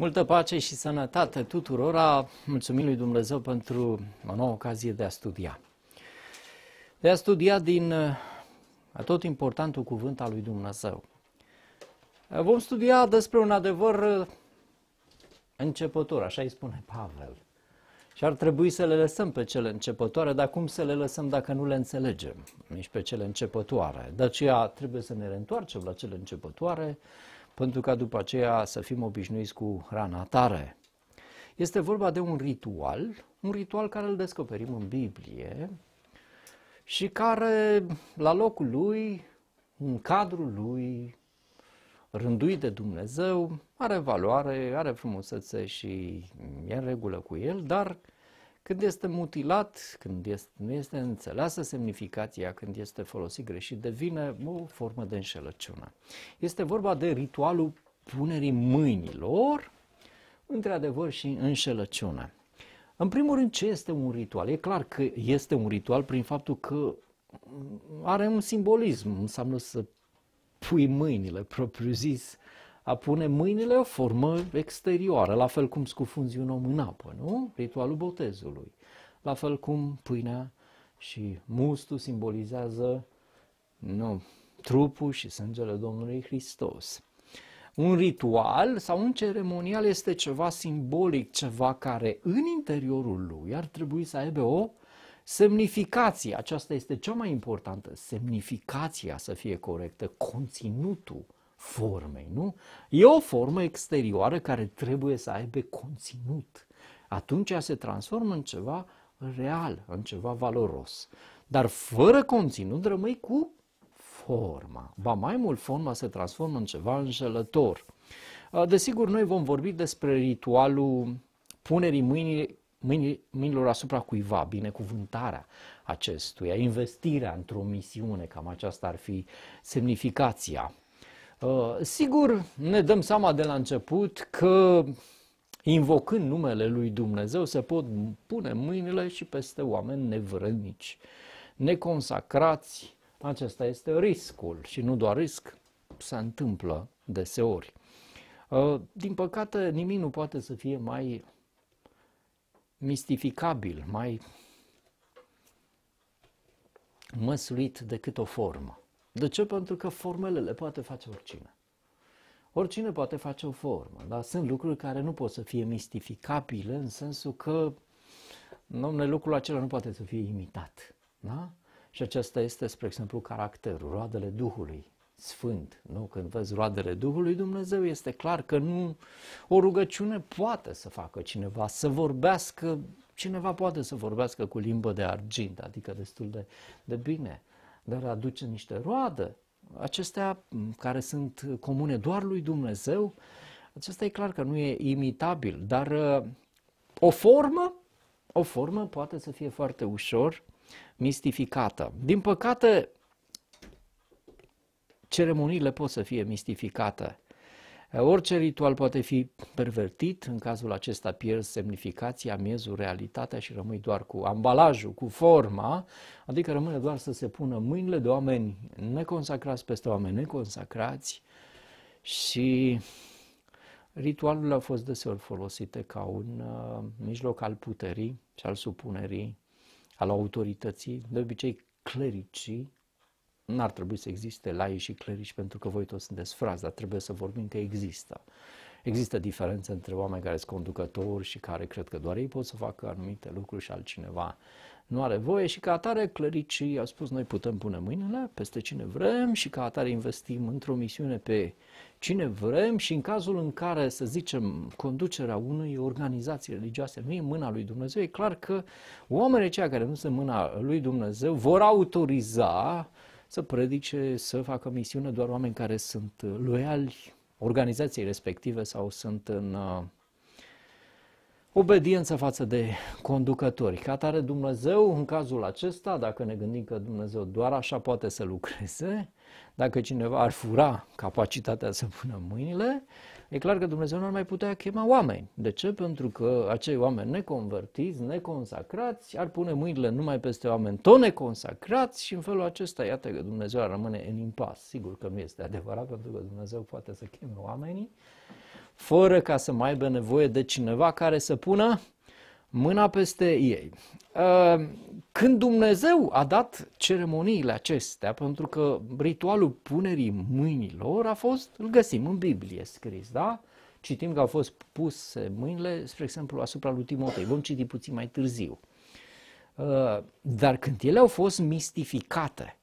Multă pace și sănătate tuturor. Mulțumim lui Dumnezeu pentru o nouă ocazie de a studia. De a studia din uh, tot importantul cuvânt al lui Dumnezeu. Uh, vom studia despre un adevăr uh, începător, așa îi spune Pavel. Și ar trebui să le lăsăm pe cele începătoare, dar cum să le lăsăm dacă nu le înțelegem? Nici pe cele începătoare. De aceea trebuie să ne reîntoarcem la cele începătoare, pentru ca după aceea să fim obișnuiți cu rana tare. Este vorba de un ritual, un ritual care îl descoperim în Biblie și care, la locul lui, în cadrul lui, rânduit de Dumnezeu, are valoare, are frumusețe și e în regulă cu el, dar când este mutilat, când este, nu este înțeleasă semnificația, când este folosit greșit, devine o formă de înșelăciune. Este vorba de ritualul punerii mâinilor, într-adevăr, și înșelăciune. În primul rând, ce este un ritual? E clar că este un ritual prin faptul că are un simbolism, înseamnă să pui mâinile propriu-zis a pune mâinile o formă exterioară, la fel cum scufunzi un om în apă, nu? Ritualul botezului. La fel cum pâinea și mustul simbolizează nu, trupul și sângele Domnului Hristos. Un ritual sau un ceremonial este ceva simbolic, ceva care în interiorul lui ar trebui să aibă o semnificație. Aceasta este cea mai importantă, semnificația să fie corectă, conținutul formei, nu? E o formă exterioară care trebuie să aibă conținut. Atunci se transformă în ceva real, în ceva valoros. Dar fără conținut rămâi cu forma. Ba mai mult, forma se transformă în ceva înșelător. Desigur, noi vom vorbi despre ritualul punerii mâinii, mâinii, mâinilor asupra cuiva, binecuvântarea acestuia, investirea într-o misiune, cam aceasta ar fi semnificația Uh, sigur, ne dăm seama de la început că invocând numele lui Dumnezeu se pot pune mâinile și peste oameni nevrănici, neconsacrați. Acesta este riscul și nu doar risc, se întâmplă deseori. Uh, din păcate, nimic nu poate să fie mai mistificabil, mai măsluit decât o formă. De ce? Pentru că formele le poate face oricine. Oricine poate face o formă, dar sunt lucruri care nu pot să fie mistificabile în sensul că domnule, lucrul acela nu poate să fie imitat. Da? Și acesta este, spre exemplu, caracterul, roadele Duhului Sfânt. Nu? Când vezi roadele Duhului Dumnezeu, este clar că nu o rugăciune poate să facă cineva, să vorbească, cineva poate să vorbească cu limbă de argint, adică destul de, de bine dar aduce niște roadă. Acestea care sunt comune doar lui Dumnezeu, acesta e clar că nu e imitabil, dar uh, o formă, o formă poate să fie foarte ușor mistificată. Din păcate, ceremoniile pot să fie mistificate. Orice ritual poate fi pervertit, în cazul acesta pierzi semnificația, miezul, realitatea și rămâi doar cu ambalajul, cu forma, adică rămâne doar să se pună mâinile de oameni neconsacrați peste oameni neconsacrați și ritualurile au fost deseori folosite ca un uh, mijloc al puterii și al supunerii, al autorității, de obicei clericii n-ar trebui să existe laie și clerici pentru că voi toți sunteți frați, dar trebuie să vorbim că există. Există diferențe între oameni care sunt conducători și care cred că doar ei pot să facă anumite lucruri și altcineva nu are voie și ca atare clericii au spus noi putem pune mâinile peste cine vrem și ca atare investim într-o misiune pe cine vrem și în cazul în care, să zicem, conducerea unei organizații religioase nu e mâna lui Dumnezeu, e clar că oamenii cei care nu sunt mâna lui Dumnezeu vor autoriza să predice, să facă misiune doar oameni care sunt loiali organizației respective sau sunt în uh, obediență față de conducători. Ca tare Dumnezeu, în cazul acesta, dacă ne gândim că Dumnezeu doar așa poate să lucreze, dacă cineva ar fura capacitatea să pună mâinile, e clar că Dumnezeu nu ar mai putea chema oameni. De ce? Pentru că acei oameni neconvertiți, neconsacrați, ar pune mâinile numai peste oameni tot neconsacrați și în felul acesta, iată că Dumnezeu ar rămâne în impas. Sigur că nu este adevărat, pentru că Dumnezeu poate să cheme oamenii fără ca să mai aibă nevoie de cineva care să pună mâna peste ei. Uh, când Dumnezeu a dat ceremoniile acestea, pentru că ritualul punerii mâinilor a fost, îl găsim în Biblie scris, da? Citim că au fost puse mâinile, spre exemplu, asupra lui Timotei. Vom citi puțin mai târziu. Uh, dar când ele au fost mistificate,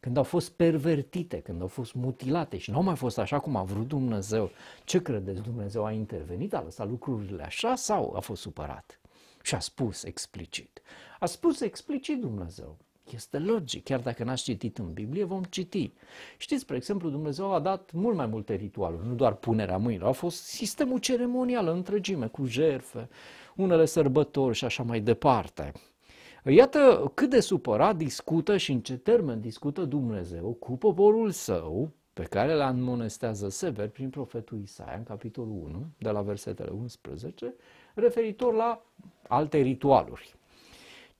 când au fost pervertite, când au fost mutilate și nu au mai fost așa cum a vrut Dumnezeu, ce credeți? Dumnezeu a intervenit, a lăsat lucrurile așa sau a fost supărat? Și a spus explicit. A spus explicit Dumnezeu. Este logic, chiar dacă n-ați citit în Biblie, vom citi. Știți, spre exemplu, Dumnezeu a dat mult mai multe ritualuri, nu doar punerea mâinilor, a fost sistemul ceremonial în întregime, cu jerfe, unele sărbători și așa mai departe. Iată cât de supărat discută și în ce termen discută Dumnezeu cu poporul său, pe care le înmonestează sever prin profetul Isaia, în capitolul 1, de la versetele 11, referitor la alte ritualuri.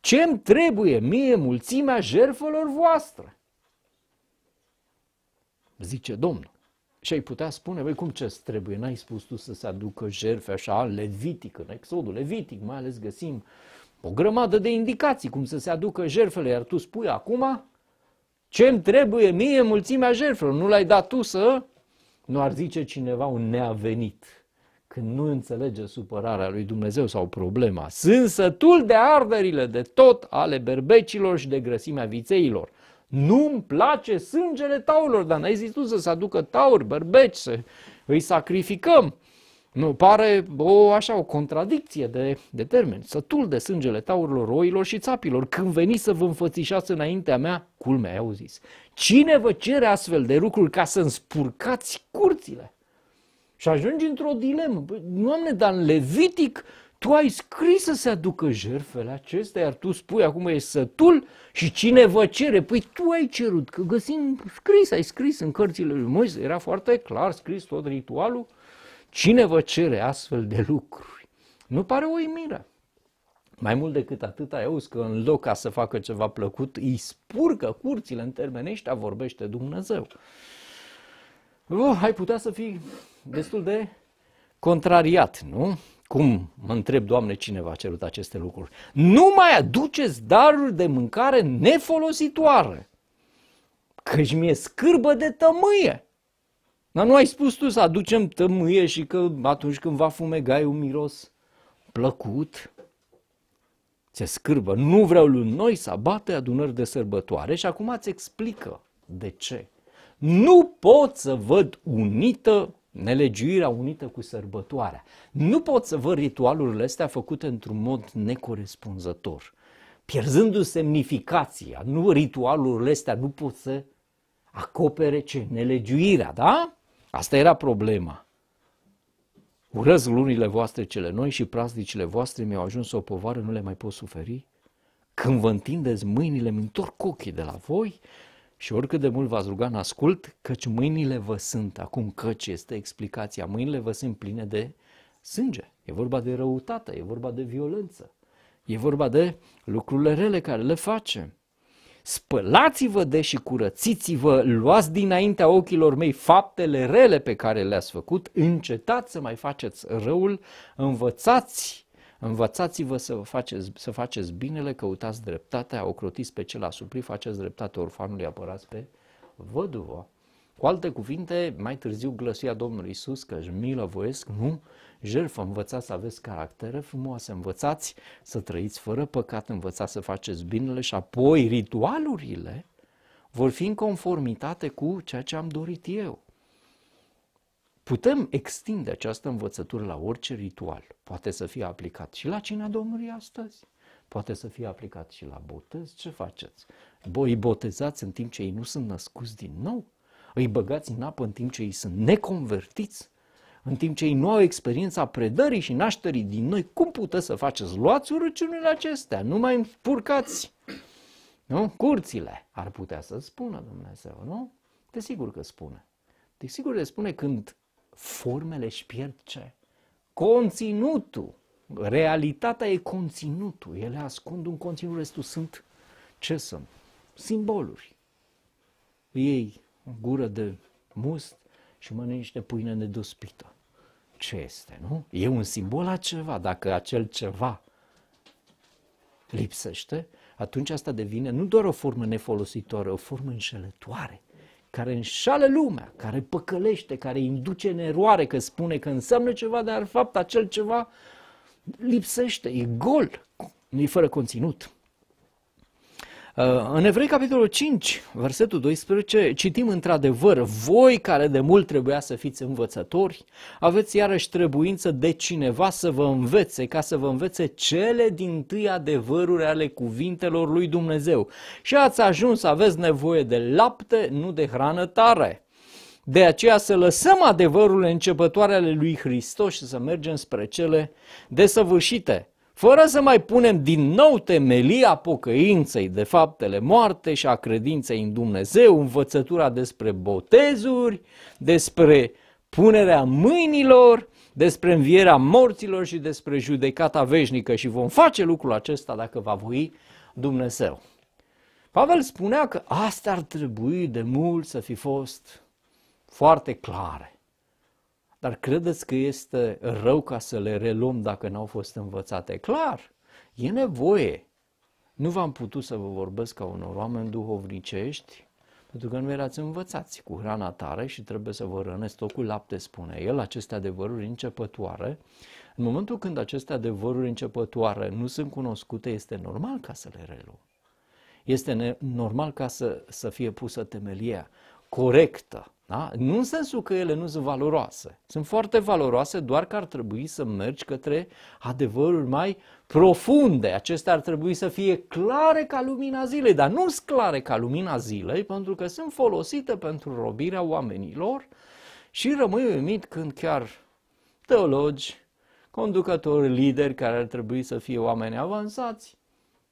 ce îmi trebuie mie mulțimea jertfelor voastre? Zice Domnul. Și ai putea spune, băi, cum ce trebuie? N-ai spus tu să se aducă jertfe așa, levitic, în exodul levitic, mai ales găsim o grămadă de indicații cum să se aducă jertfele, iar tu spui acum ce îmi trebuie mie mulțimea jertfelor, nu l-ai dat tu să... Nu ar zice cineva un neavenit când nu înțelege supărarea lui Dumnezeu sau problema. Sunt sătul de arderile de tot ale berbecilor și de grăsimea vițeilor. Nu-mi place sângele taurilor, dar n-ai zis tu să se aducă tauri, berbeci, să îi sacrificăm. Nu, pare o, așa, o contradicție de, de termeni. Sătul de sângele taurilor, roilor și țapilor, când veni să vă înfățișați înaintea mea, culmea, au zis. Cine vă cere astfel de lucruri ca să-mi spurcați curțile? Și ajungi într-o dilemă. Păi, Doamne, dar în Levitic tu ai scris să se aducă jertfele acestea, iar tu spui acum e sătul și cine vă cere? Păi tu ai cerut, că găsim scris, ai scris în cărțile lui Moise, era foarte clar scris tot ritualul. Cine vă cere astfel de lucruri? Nu pare o imire. Mai mult decât atât, ai auzit că în loc ca să facă ceva plăcut, îi spurcă curțile în termeni ăștia, vorbește Dumnezeu. Oh, ai putea să fii destul de contrariat, nu? Cum mă întreb, Doamne, cine v-a cerut aceste lucruri? Nu mai aduceți daruri de mâncare nefolositoare, căci mi-e scârbă de tămâie. Dar nu ai spus tu să aducem tămâie și că atunci când va fumegai un miros plăcut, ce scârbă. Nu vreau lui noi să abate adunări de sărbătoare și acum îți explică de ce. Nu pot să văd unită nelegiuirea unită cu sărbătoarea. Nu pot să văd ritualurile astea făcute într-un mod necorespunzător, pierzându se semnificația. Nu ritualurile astea nu pot să acopere ce? Nelegiuirea, da? Asta era problema. Urăz lunile voastre cele noi și praznicile voastre mi-au ajuns o povară, nu le mai pot suferi? Când vă întindeți mâinile, mi întorc ochii de la voi și oricât de mult v-ați ruga în ascult, căci mâinile vă sunt, acum căci este explicația, mâinile vă sunt pline de sânge. E vorba de răutate, e vorba de violență, e vorba de lucrurile rele care le face. Spălați-vă de și curățiți-vă, luați dinaintea ochilor mei faptele rele pe care le-ați făcut, încetați să mai faceți răul, învățați Învățați-vă să, vă faceți, să faceți binele, căutați dreptatea, ocrotiți pe cel asupri, faceți dreptate orfanului, apărați pe văduvă. Cu alte cuvinte, mai târziu glăsuia Domnului Isus că își milă voiesc, nu, jertfă, învățați să aveți caractere frumoase, învățați să trăiți fără păcat, învățați să faceți binele și apoi ritualurile vor fi în conformitate cu ceea ce am dorit eu. Putem extinde această învățătură la orice ritual. Poate să fie aplicat și la cina Domnului astăzi, poate să fie aplicat și la botez. Ce faceți? Bă, îi botezați în timp ce ei nu sunt născuți din nou? Îi băgați în apă în timp ce ei sunt neconvertiți? În timp ce ei nu au experiența predării și nașterii din noi, cum puteți să faceți? Luați urăciunile acestea, nu mai împurcați. Nu? Curțile ar putea să spună Dumnezeu, nu? Desigur că spune. Desigur că spune când formele își pierd ce? Conținutul. Realitatea e conținutul. Ele ascund un conținut, restul sunt ce sunt? Simboluri. Ei o gură de must și mănânci de pâine nedospită. Ce este, nu? E un simbol a ceva. Dacă acel ceva lipsește, atunci asta devine nu doar o formă nefolositoare, o formă înșelătoare care înșală lumea, care păcălește, care induce în eroare, că spune că înseamnă ceva, dar în fapt acel ceva lipsește, e gol, nu e fără conținut. În Evrei, capitolul 5, versetul 12, citim într-adevăr, voi care de mult trebuia să fiți învățători, aveți iarăși trebuință de cineva să vă învețe, ca să vă învețe cele din tâi adevăruri ale cuvintelor lui Dumnezeu. Și ați ajuns să aveți nevoie de lapte, nu de hrană tare. De aceea să lăsăm adevărurile începătoare ale lui Hristos și să mergem spre cele desăvârșite – fără să mai punem din nou temelia pocăinței de faptele moarte și a credinței în Dumnezeu, învățătura despre botezuri, despre punerea mâinilor, despre învierea morților și despre judecata veșnică și vom face lucrul acesta dacă va voi Dumnezeu. Pavel spunea că astea ar trebui de mult să fi fost foarte clare. Dar credeți că este rău ca să le reluăm dacă n-au fost învățate? Clar, e nevoie. Nu v-am putut să vă vorbesc ca unor oameni duhovnicești, pentru că nu erați învățați cu hrana tare și trebuie să vă rănesc tot cu lapte, spune el, aceste adevăruri începătoare. În momentul când aceste adevăruri începătoare nu sunt cunoscute, este normal ca să le reluăm. Este normal ca să, să fie pusă temelia corectă da? Nu în sensul că ele nu sunt valoroase. Sunt foarte valoroase, doar că ar trebui să mergi către adevăruri mai profunde. Acestea ar trebui să fie clare ca lumina zilei, dar nu sunt clare ca lumina zilei, pentru că sunt folosite pentru robirea oamenilor și rămâi uimit când chiar teologi, conducători, lideri care ar trebui să fie oameni avansați,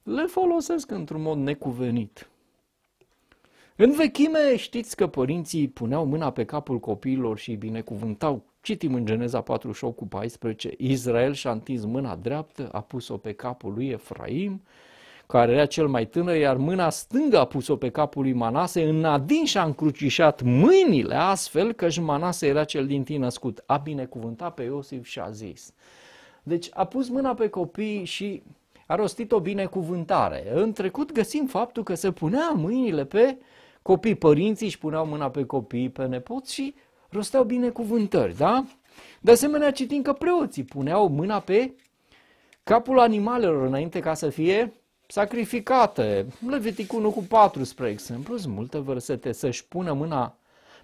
le folosesc într-un mod necuvenit. În vechime știți că părinții puneau mâna pe capul copiilor și îi binecuvântau. Citim în Geneza 48 cu 14, Israel și-a întins mâna dreaptă, a pus-o pe capul lui Efraim, care era cel mai tânăr, iar mâna stângă a pus-o pe capul lui Manase, în adin și-a încrucișat mâinile astfel că și Manase era cel din tine născut. A binecuvântat pe Iosif și a zis. Deci a pus mâna pe copii și a rostit o binecuvântare. În trecut găsim faptul că se punea mâinile pe uh, copii, părinții își puneau mâna pe copii, pe nepoți și rosteau binecuvântări, da? De asemenea, citim că preoții puneau mâna pe capul animalelor înainte ca să fie sacrificate. Leviticul 1 cu 4, spre exemplu, sunt multe versete, să-și pună mâna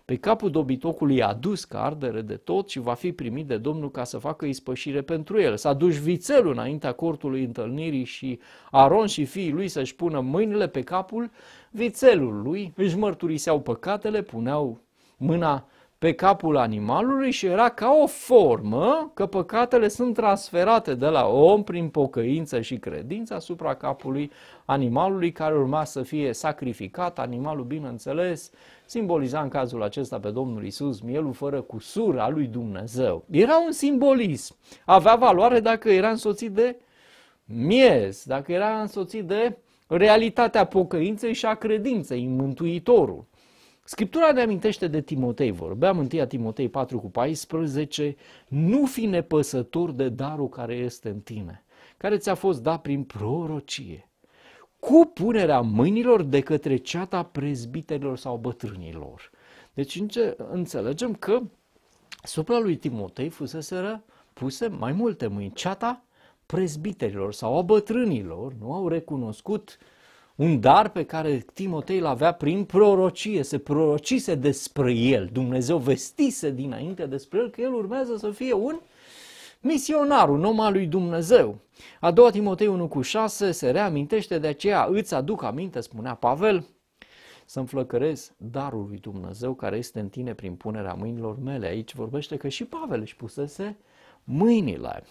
pe capul dobitocului a dus ca ardere de tot și va fi primit de Domnul ca să facă ispășire pentru el. S-a dus vițelul înaintea cortului întâlnirii și Aron și fiii lui să-și pună mâinile pe capul vițelului, își mărturiseau păcatele, puneau mâna pe capul animalului și era ca o formă că păcatele sunt transferate de la om prin pocăință și credință asupra capului animalului care urma să fie sacrificat, animalul bineînțeles, simboliza în cazul acesta pe Domnul Isus mielul fără cusură a lui Dumnezeu. Era un simbolism, avea valoare dacă era însoțit de miez, dacă era însoțit de realitatea pocăinței și a credinței în Mântuitorul. Scriptura ne amintește de Timotei, vorbeam 1 Timotei 4 cu 14, nu fi nepăsător de darul care este în tine, care ți-a fost dat prin prorocie, cu punerea mâinilor de către ceata prezbiterilor sau bătrânilor. Deci înțelegem că supra lui Timotei fuseseră puse mai multe mâini. Ceata prezbiterilor sau a bătrânilor nu au recunoscut uh, un dar pe care Timotei îl avea prin prorocie, se prorocise despre el, Dumnezeu vestise dinainte despre el că el urmează să fie un misionar, un om al lui Dumnezeu. A doua Timotei 1 cu 6 se reamintește de aceea, îți aduc aminte, spunea Pavel, să înflăcărez darul lui Dumnezeu care este în tine prin punerea mâinilor mele. Aici vorbește că și Pavel își pusese mâinile.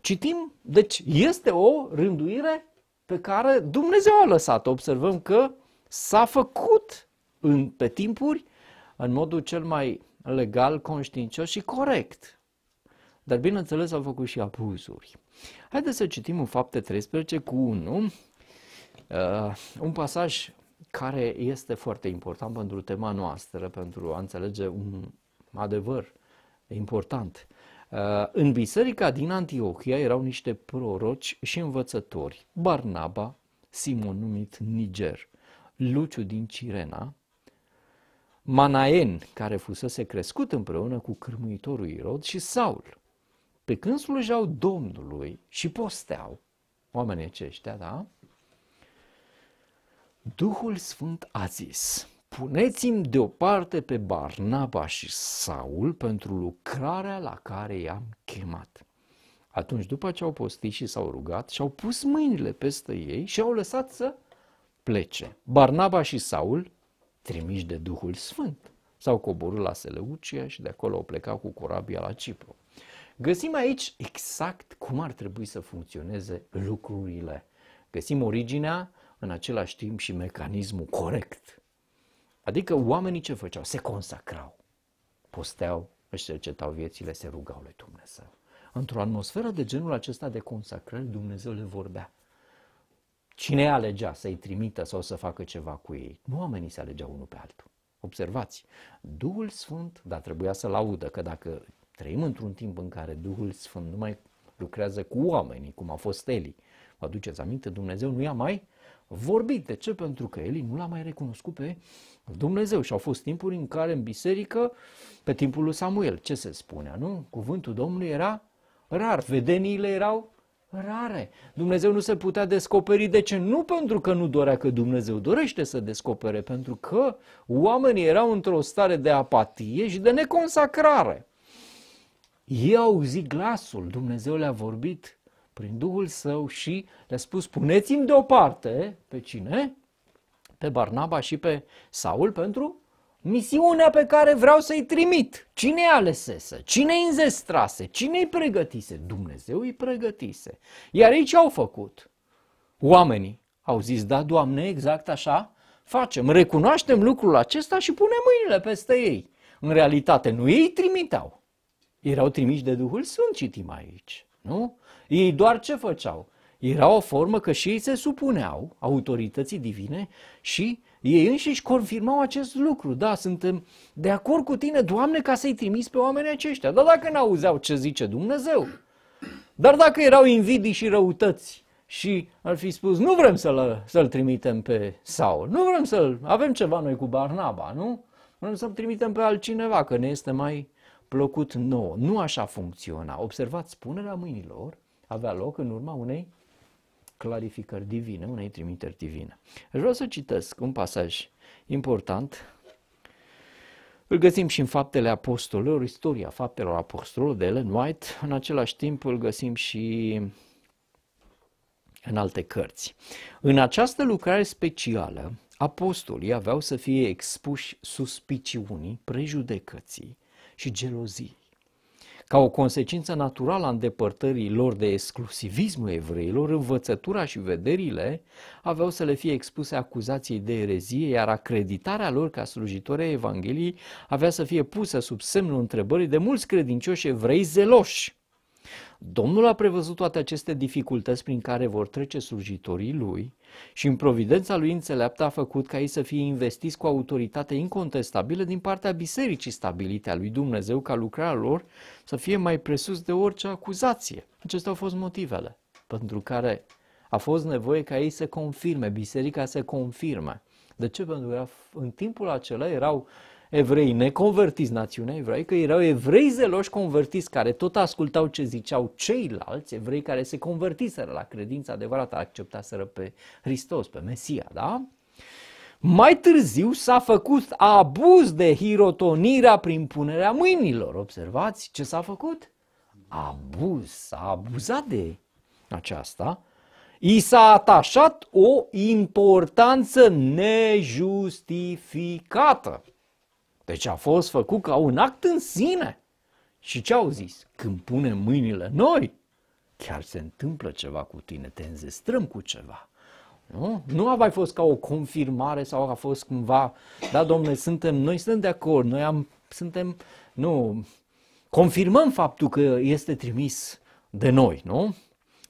Citim, deci este o rânduire pe care Dumnezeu a lăsat Observăm că s-a făcut în, pe timpuri în modul cel mai legal, conștiincios și corect. Dar bineînțeles au făcut și abuzuri. Haideți să citim în fapte 13 cu 1, uh, un pasaj care este foarte important pentru tema noastră, pentru a înțelege un adevăr important. Uh, Uh, în biserica din Antiohia erau niște proroci și învățători, Barnaba, Simon numit Niger, Luciu din Cirena, Manaen, care fusese crescut împreună cu cârmuitorul Irod și Saul. Pe când slujeau Domnului și posteau, oamenii aceștia, da? Duhul Sfânt a zis, Puneți-mi deoparte pe Barnaba și Saul pentru lucrarea la care i-am chemat. Atunci, după ce au postit și s-au rugat, și-au pus mâinile peste ei și au lăsat să plece. Barnaba și Saul, trimiși de Duhul Sfânt, s-au coborât la Seleucia și de acolo au plecat cu corabia la Cipru. Găsim aici exact cum ar trebui să funcționeze lucrurile. Găsim originea, în același timp și mecanismul corect Adică oamenii ce făceau? Se consacrau, posteau, își cercetau viețile, se rugau lui Dumnezeu. Într-o atmosferă de genul acesta de consacrări, Dumnezeu le vorbea. Cine alegea să-i trimită sau să facă ceva cu ei? Nu oamenii se alegeau unul pe altul. Observați, Duhul Sfânt, dar trebuia să-L audă, că dacă trăim într-un timp în care Duhul Sfânt nu mai lucrează cu oamenii, cum a fost Eli, vă aduceți aminte, Dumnezeu nu i-a mai vorbit. De ce? Pentru că Eli nu l-a mai recunoscut pe Dumnezeu și au fost timpuri în care în biserică, pe timpul lui Samuel, ce se spunea, nu? Cuvântul Domnului era rar, vedeniile erau rare. Dumnezeu nu se putea descoperi. De ce? Nu pentru că nu dorea că Dumnezeu dorește să descopere, pentru că oamenii erau într-o stare de apatie și de neconsacrare. Ei au auzit glasul, Dumnezeu le-a vorbit, prin Duhul Său și le-a spus, puneți-mi deoparte pe cine? Pe Barnaba și pe Saul pentru misiunea pe care vreau să-i trimit. Cine alesese? Cine i înzestrase? Cine i pregătise? Dumnezeu îi pregătise. Iar ei ce au făcut? Oamenii au zis, da, Doamne, exact așa facem. Recunoaștem lucrul acesta și punem mâinile peste ei. În realitate, nu ei trimiteau. Erau trimiși de Duhul Sfânt, citim aici. Nu? Ei doar ce făceau? Era o formă că și ei se supuneau autorității divine și ei înșiși confirmau acest lucru. Da, suntem de acord cu tine, Doamne, ca să-i trimiți pe oamenii aceștia. Dar dacă n-auzeau ce zice Dumnezeu, dar dacă erau invidii și răutăți și ar fi spus, nu vrem să-l, să trimitem pe Saul, nu vrem să-l, avem ceva noi cu Barnaba, nu? Vrem să-l trimitem pe altcineva, că ne este mai plăcut nouă. Nu așa funcționa. Observați punerea mâinilor avea loc în urma unei clarificări divine, unei trimiteri divine. vrea să citesc un pasaj important. Îl găsim și în Faptele Apostolilor, istoria Faptelor Apostolilor de Ellen White. În același timp îl găsim și în alte cărți. În această lucrare specială, apostolii aveau să fie expuși suspiciunii, prejudecății și gelozii. Ca o consecință naturală a îndepărtării lor de exclusivismul evreilor, învățătura și vederile aveau să le fie expuse acuzației de erezie, iar acreditarea lor ca slujitori ai Evangheliei avea să fie pusă sub semnul întrebării de mulți credincioși evrei zeloși Domnul a prevăzut toate aceste dificultăți prin care vor trece slujitorii lui și în providența lui înțeleaptă a făcut ca ei să fie investiți cu autoritate incontestabilă din partea bisericii stabilite a lui Dumnezeu ca lucrarea lor să fie mai presus de orice acuzație. Acestea au fost motivele pentru care a fost nevoie ca ei să confirme, biserica să confirme. De ce? Pentru că în timpul acela erau evrei neconvertiți, națiunea evreică, erau evrei zeloși convertiți care tot ascultau ce ziceau ceilalți evrei care se convertiseră la credința adevărată, acceptaseră pe Hristos, pe Mesia, da? Mai târziu s-a făcut abuz de hirotonirea prin punerea mâinilor. Observați ce s-a făcut? Abuz, s-a abuzat de aceasta. I s-a atașat o importanță nejustificată. Deci a fost făcut ca un act în sine. Și ce au zis? Când punem mâinile noi, chiar se întâmplă ceva cu tine, te înzestrăm cu ceva. Nu? nu a mai fost ca o confirmare sau a fost cumva, da, domnule, suntem, noi suntem de acord, noi am, suntem, nu, confirmăm faptul că este trimis de noi, nu?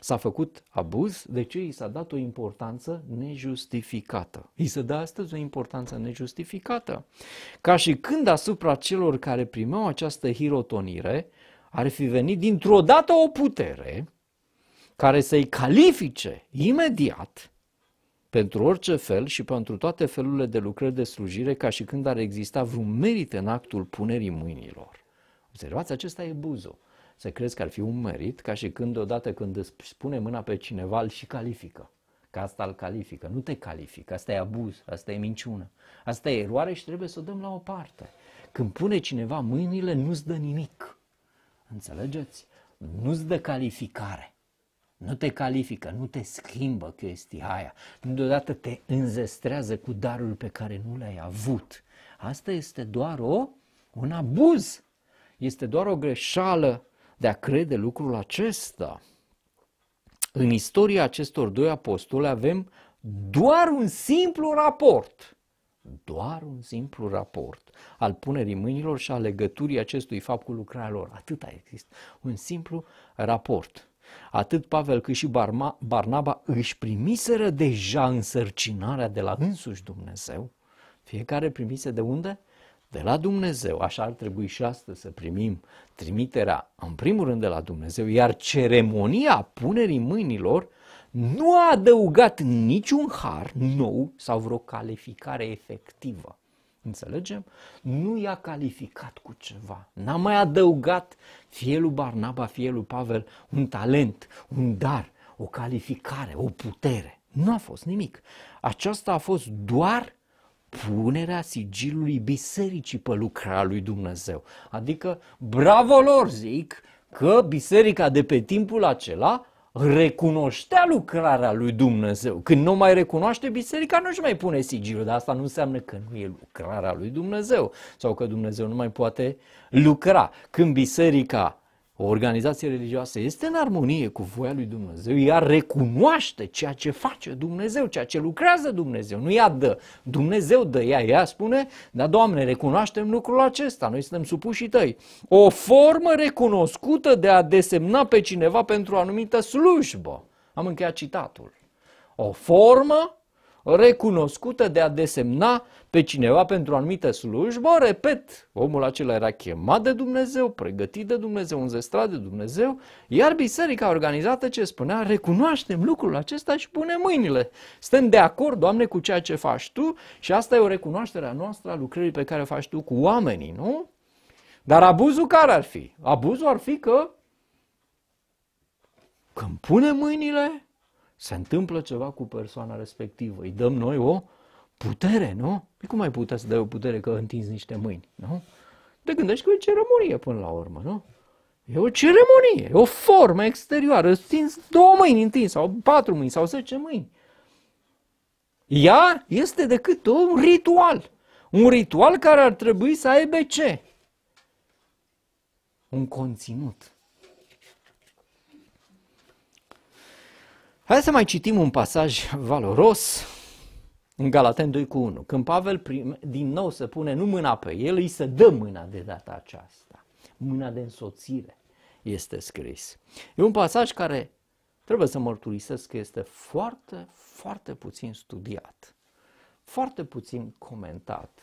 s-a făcut abuz, de ce i s-a dat o importanță nejustificată? I se dă astăzi o importanță nejustificată. Ca și când asupra celor care primeau această hirotonire ar fi venit dintr-o dată o putere care să-i califice imediat pentru orice fel și pentru toate felurile de lucrări de slujire, ca și când ar exista vreun merit în actul punerii mâinilor. Observați, acesta e buzul să crezi că ar fi un merit, ca și când odată când îți spune mâna pe cineva, îl și califică. Că asta îl califică. Nu te califică. Asta e abuz, asta e minciună, asta e eroare și trebuie să o dăm la o parte. Când pune cineva mâinile, nu-ți dă nimic. Înțelegeți? Nu-ți dă calificare. Nu te califică, nu te schimbă chestia aia. Deodată te înzestrează cu darul pe care nu l-ai avut. Asta este doar o, un abuz. Este doar o greșeală de a crede lucrul acesta. În istoria acestor doi apostoli avem doar un simplu raport, doar un simplu raport al punerii mâinilor și a legăturii acestui fapt cu lucrarea lor. a există. Un simplu raport. Atât Pavel cât și Barma, Barnaba își primiseră deja însărcinarea de la însuși Dumnezeu. Fiecare primise de unde? de la Dumnezeu, așa ar trebui și astăzi să primim trimiterea în primul rând de la Dumnezeu, iar ceremonia punerii mâinilor nu a adăugat niciun har nou sau vreo calificare efectivă. Înțelegem? Nu i-a calificat cu ceva. N-a mai adăugat fie lui Barnaba, fie lui Pavel un talent, un dar, o calificare, o putere. Nu a fost nimic. Aceasta a fost doar punerea sigilului bisericii pe lucrarea lui Dumnezeu. Adică, bravo lor, zic, că biserica de pe timpul acela recunoștea lucrarea lui Dumnezeu. Când nu mai recunoaște biserica, nu-și mai pune sigilul, dar asta nu înseamnă că nu e lucrarea lui Dumnezeu sau că Dumnezeu nu mai poate lucra. Când biserica o organizație religioasă este în armonie cu voia lui Dumnezeu, ea recunoaște ceea ce face Dumnezeu, ceea ce lucrează Dumnezeu, nu ea dă. Dumnezeu dă, ea, ea spune, da, Doamne, recunoaștem lucrul acesta, noi suntem supușii tăi. O formă recunoscută de a desemna pe cineva pentru o anumită slujbă. Am încheiat citatul. O formă recunoscută de a desemna pe cineva pentru o anumită slujbă, repet, omul acela era chemat de Dumnezeu, pregătit de Dumnezeu, înzestrat de Dumnezeu, iar biserica organizată ce spunea, recunoaștem lucrul acesta și pune mâinile. Suntem de acord, Doamne, cu ceea ce faci Tu și asta e o recunoaștere a noastră a lucrării pe care o faci Tu cu oamenii, nu? Dar abuzul care ar fi? Abuzul ar fi că când pune mâinile, se întâmplă ceva cu persoana respectivă. Îi dăm noi o putere, nu? Păi cum mai putea să dai o putere că întinzi niște mâini, nu? Te gândești că e o ceremonie până la urmă, nu? E o ceremonie, e o formă exterioară. Întinzi două mâini întins, sau patru mâini, sau zece mâini. Ea este decât un ritual. Un ritual care ar trebui să aibă ce? Un conținut. Hai să mai citim un pasaj valoros în Galaten 2 cu 1. Când Pavel prim, din nou se pune nu mâna pe el, îi se dă mâna de data aceasta. Mâna de însoțire este scris. E un pasaj care trebuie să mărturisesc că este foarte, foarte puțin studiat, foarte puțin comentat,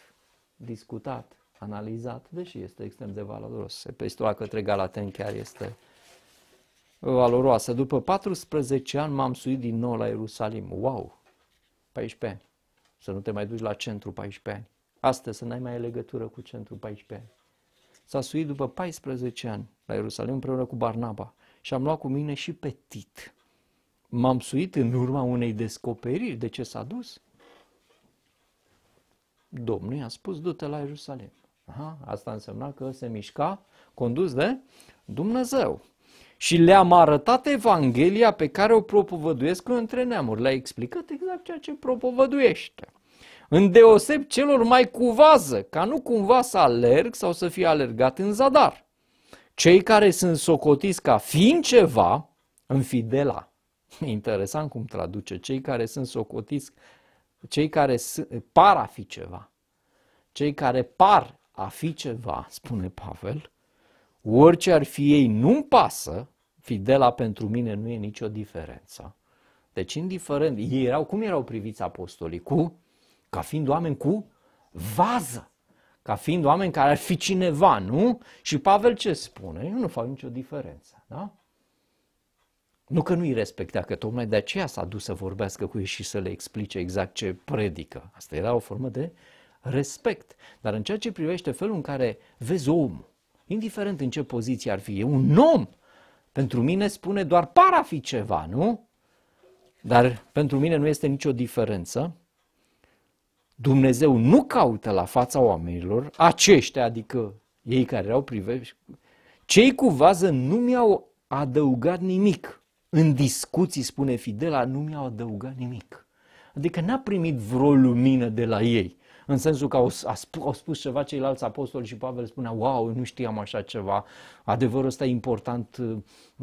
discutat, analizat, deși este extrem de valoros. Epistola către Galaten chiar este valoroasă. După 14 ani m-am suit din nou la Ierusalim. Wow! 14 ani. Să nu te mai duci la centru 14 ani. Astăzi să n-ai mai legătură cu centru 14 ani. S-a suit după 14 ani la Ierusalim împreună cu Barnaba și am luat cu mine și pe Tit. M-am suit în urma unei descoperiri. De ce s-a dus? Domnul i-a spus, du-te la Ierusalim. Aha, asta însemna că se mișca condus de Dumnezeu. Și le-am arătat Evanghelia pe care o propovăduiesc între neamuri. Le-a explicat exact ceea ce propovăduiește. Îndeoseb celor mai cuvază, ca nu cumva să alerg sau să fie alergat în zadar. Cei care sunt socotiți ca fiind ceva, în fidela. Interesant cum traduce. Cei care sunt socotiți, cei care par a fi ceva. Cei care par a fi ceva, spune Pavel, Orice ar fi ei, nu-mi pasă, fidela pentru mine nu e nicio diferență. Deci, indiferent, ei erau, cum erau priviți apostolii? Cu, ca fiind oameni cu vază, ca fiind oameni care ar fi cineva, nu? Și Pavel ce spune? Eu nu fac nicio diferență, da? Nu că nu-i respecta, că tocmai de aceea s-a dus să vorbească cu ei și să le explice exact ce predică. Asta era o formă de respect. Dar în ceea ce privește felul în care vezi omul, indiferent în ce poziție ar fi, e un om. Pentru mine spune doar par a fi ceva, nu? Dar pentru mine nu este nicio diferență. Dumnezeu nu caută la fața oamenilor, aceștia, adică ei care erau privești, cei cu vază nu mi-au adăugat nimic. În discuții, spune Fidela, nu mi-au adăugat nimic. Adică n-a primit vreo lumină de la ei în sensul că au, au spus ceva ceilalți apostoli și Pavel spunea, wow, nu știam așa ceva, adevărul ăsta important uh,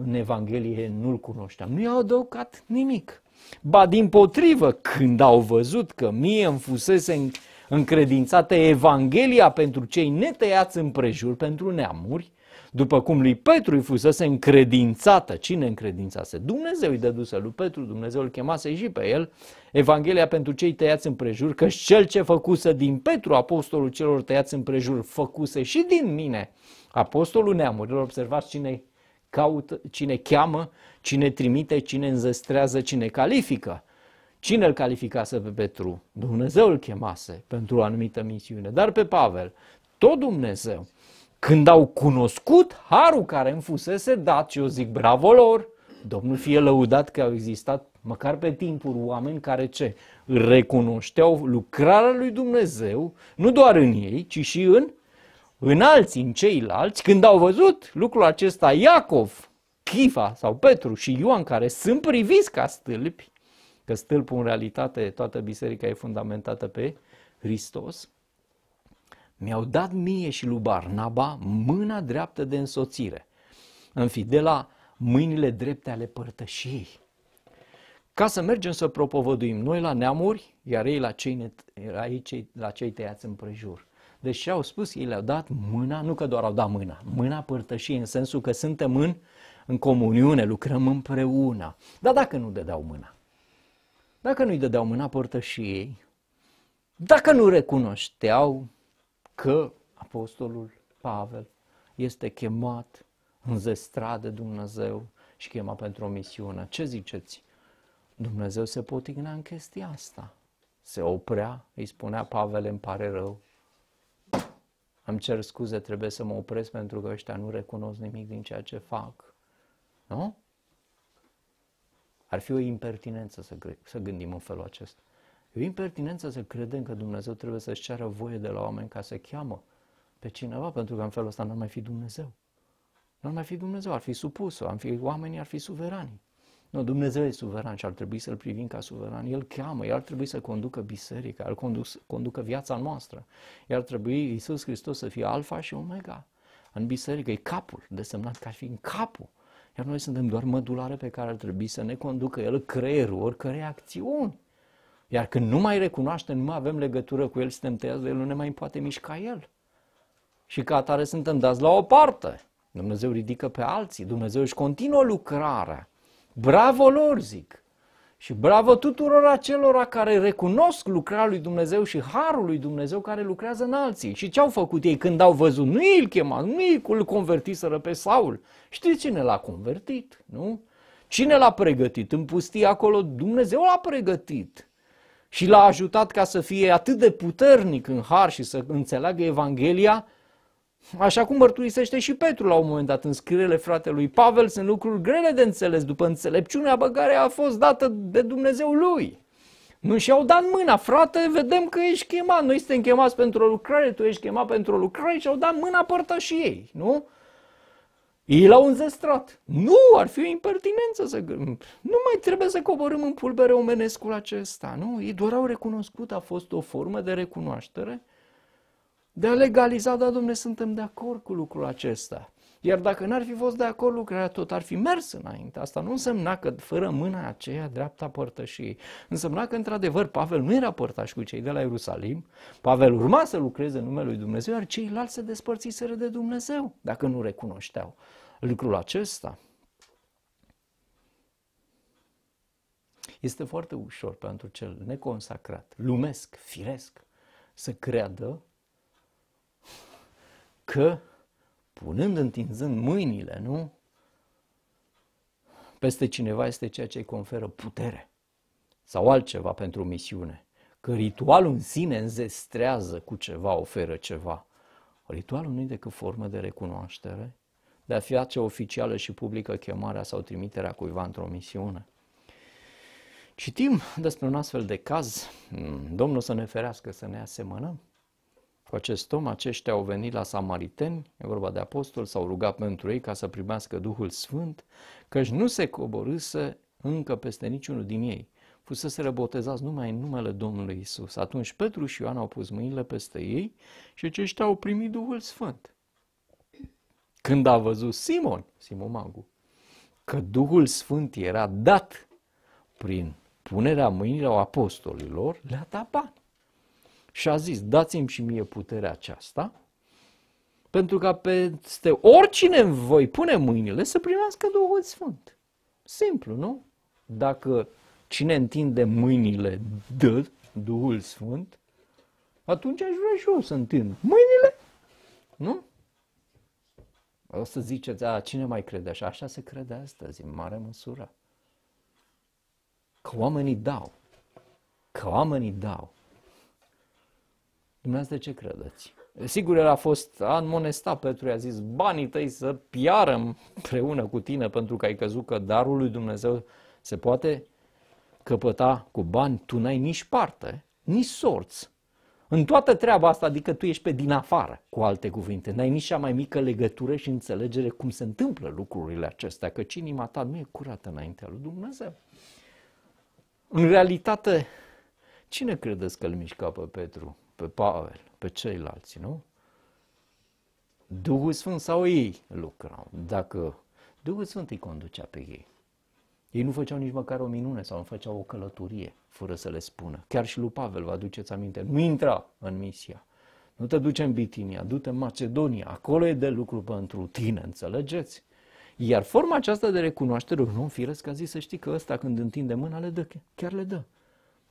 în Evanghelie, nu-l cunoșteam. Nu i-au adăugat nimic. Ba din potrivă, când au văzut că mie îmi fusese încredințată Evanghelia pentru cei netăiați în prejur, pentru neamuri, după cum lui Petru îi fusese încredințată. Cine încredințase? Dumnezeu îi dăduse lui Petru, Dumnezeu îl chemase și pe el. Evanghelia pentru cei tăiați împrejur, că cel ce făcuse din Petru, apostolul celor tăiați împrejur, făcuse și din mine. Apostolul neamurilor, observați cine caută, cine cheamă, cine trimite, cine înzestrează, cine califică. Cine îl calificase pe Petru? Dumnezeu îl chemase pentru o anumită misiune, dar pe Pavel, tot Dumnezeu când au cunoscut harul care îmi fusese dat și eu zic bravo lor, Domnul fie lăudat că au existat măcar pe timpuri oameni care ce? Recunoșteau lucrarea lui Dumnezeu, nu doar în ei, ci și în, în alții, în ceilalți. Când au văzut lucrul acesta, Iacov, Chifa sau Petru și Ioan, care sunt priviți ca stâlpi, că stâlpul în realitate, toată biserica e fundamentată pe Hristos, mi-au dat mie și lui Barnaba mâna dreaptă de însoțire, în la mâinile drepte ale părtășiei. Ca să mergem să propovăduim noi la neamuri, iar ei la cei, la cei, la cei tăiați împrejur. Deci ce au spus? Ei le-au dat mâna, nu că doar au dat mâna, mâna părtășiei, în sensul că suntem în, în comuniune, lucrăm împreună. Dar dacă nu dădeau mâna? Dacă nu-i dădeau mâna părtășiei, dacă nu recunoșteau că Apostolul Pavel este chemat, înzestrat de Dumnezeu și chemat pentru o misiune. Ce ziceți? Dumnezeu se potignea în chestia asta. Se oprea, îi spunea Pavel, îmi pare rău. Îmi cer scuze, trebuie să mă opresc pentru că ăștia nu recunosc nimic din ceea ce fac. Nu? Ar fi o impertinență să, să gândim în felul acesta. E impertinență să credem că Dumnezeu trebuie să-și ceară voie de la oameni ca să cheamă pe cineva, pentru că în felul ăsta n-ar mai fi Dumnezeu. N-ar mai fi Dumnezeu, ar fi supus, ar fi, oamenii ar fi suverani. Nu, Dumnezeu e suveran și ar trebui să-L privim ca suveran. El cheamă, El ar trebui să conducă biserica, El conduc, conducă viața noastră. El ar trebui, Iisus Hristos, să fie alfa și omega. În biserică e capul, desemnat ca fiind capul. Iar noi suntem doar mădulare pe care ar trebui să ne conducă El creierul oricărei acțiuni. Iar când nu mai recunoaștem, nu mai avem legătură cu El, suntem tăiați de El, nu ne mai poate mișca El. Și ca atare suntem dați la o parte. Dumnezeu ridică pe alții, Dumnezeu își continuă lucrarea. Bravo lor, zic! Și bravo tuturor acelora care recunosc lucrarea lui Dumnezeu și harul lui Dumnezeu care lucrează în alții. Și ce au făcut ei când au văzut? Nu îl chema, nu îl convertiseră pe Saul. Știți cine l-a convertit, nu? Cine l-a pregătit? În pustie acolo Dumnezeu l-a pregătit și l-a ajutat ca să fie atât de puternic în har și să înțeleagă Evanghelia, așa cum mărturisește și Petru la un moment dat în scrierile fratelui Pavel, sunt lucruri grele de înțeles după înțelepciunea pe care a fost dată de Dumnezeu lui. Nu și-au dat mâna, frate, vedem că ești chemat, noi suntem chemați pentru o lucrare, tu ești chemat pentru o lucrare și au dat mâna ei, nu? ei l-au înzestrat. Nu, ar fi o impertinență să... Nu mai trebuie să coborâm în pulbere omenescul acesta, nu? Ei doar au recunoscut, a fost o formă de recunoaștere, de a legaliza, da, domne, suntem de acord cu lucrul acesta. Iar dacă n-ar fi fost de acord lucrarea tot, ar fi mers înainte. Asta nu însemna că fără mâna aceea dreapta părtășiei. Însemna că, într-adevăr, Pavel nu era părtaș cu cei de la Ierusalim. Pavel urma să lucreze în numele lui Dumnezeu, iar ceilalți se despărțiseră de Dumnezeu, dacă nu recunoșteau lucrul acesta. Este foarte ușor pentru cel neconsacrat, lumesc, firesc, să creadă că punând, întinzând mâinile, nu? Peste cineva este ceea ce îi conferă putere sau altceva pentru misiune. Că ritualul în sine înzestrează cu ceva, oferă ceva. Ritualul nu e decât formă de recunoaștere, de a fi face oficială și publică chemarea sau trimiterea cuiva într-o misiune. Citim despre un astfel de caz, hmm, Domnul să ne ferească să ne asemănăm cu acest om aceștia au venit la samariteni, e vorba de apostol, s-au rugat pentru ei ca să primească Duhul Sfânt, căci nu se coborâse încă peste niciunul din ei. Fusese răbotezați numai în numele Domnului Isus. Atunci Petru și Ioan au pus mâinile peste ei și aceștia au primit Duhul Sfânt. Când a văzut Simon, Simon Magu, că Duhul Sfânt era dat prin punerea mâinilor apostolilor, le-a dat bani și a zis, dați-mi și mie puterea aceasta, pentru ca peste oricine voi pune mâinile să primească Duhul Sfânt. Simplu, nu? Dacă cine întinde mâinile dă Duhul Sfânt, atunci aș vrea și eu să întind mâinile, nu? O să ziceți, a, cine mai crede așa? Așa se crede astăzi, în mare măsură. Că oamenii dau. Că oamenii dau. Dumneavoastră ce credeți? Sigur, el a fost, a înmonestat Petru, i-a zis, banii tăi să piară împreună cu tine pentru că ai căzut că darul lui Dumnezeu se poate căpăta cu bani, tu n-ai nici parte, nici sorți. În toată treaba asta, adică tu ești pe din afară, cu alte cuvinte, n-ai nici cea mai mică legătură și înțelegere cum se întâmplă lucrurile acestea, că inima ta nu e curată înaintea lui Dumnezeu. În realitate, cine credeți că îl mișca pe Petru? pe Pavel, pe ceilalți, nu? Duhul Sfânt sau ei lucrau, dacă Duhul Sfânt îi conducea pe ei. Ei nu făceau nici măcar o minune sau nu făceau o călătorie fără să le spună. Chiar și lui Pavel, vă aduceți aminte, nu intra în misia. Nu te duce în Bitinia, du-te în Macedonia, acolo e de lucru pentru tine, înțelegeți? Iar forma aceasta de recunoaștere, un om firesc a zis să știi că ăsta când întinde mâna le dă, chiar le dă